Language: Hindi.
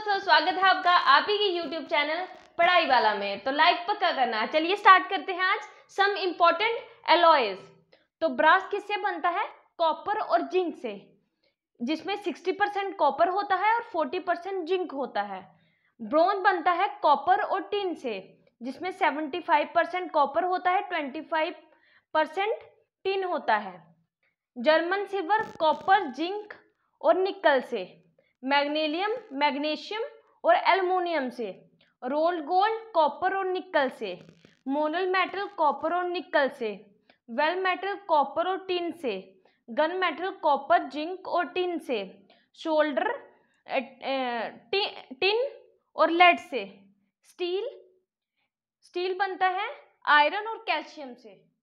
दोस्तों स्वागत है आपका आप ही के YouTube चैनल पढ़ाई वाला में तो लाइक पक्का करना चलिए स्टार्ट करते हैं आज सम इम्पोर्टेंट एलॉयज तो ब्रास किससे बनता है कॉपर और जिंक से जिसमें 60 परसेंट कॉपर होता है और 40 परसेंट जिंक होता है ब्रोंज बनता है कॉपर और टिन से जिसमें 75 परसेंट कॉपर होता है 25 परसेंट टिन होता है जर्मन सिल्वर कॉपर जिंक और निकल से मैग्नीलियम मैग्नीशियम और एल्यूमिनियम से रोल गोल्ड कॉपर और निकल से मोनल मेटल कॉपर और निकल से वेल मेटल कॉपर और टिन से गन मेटल कॉपर जिंक और टिन से शोल्डर टिन और लेड से स्टील स्टील बनता है आयरन और कैल्शियम से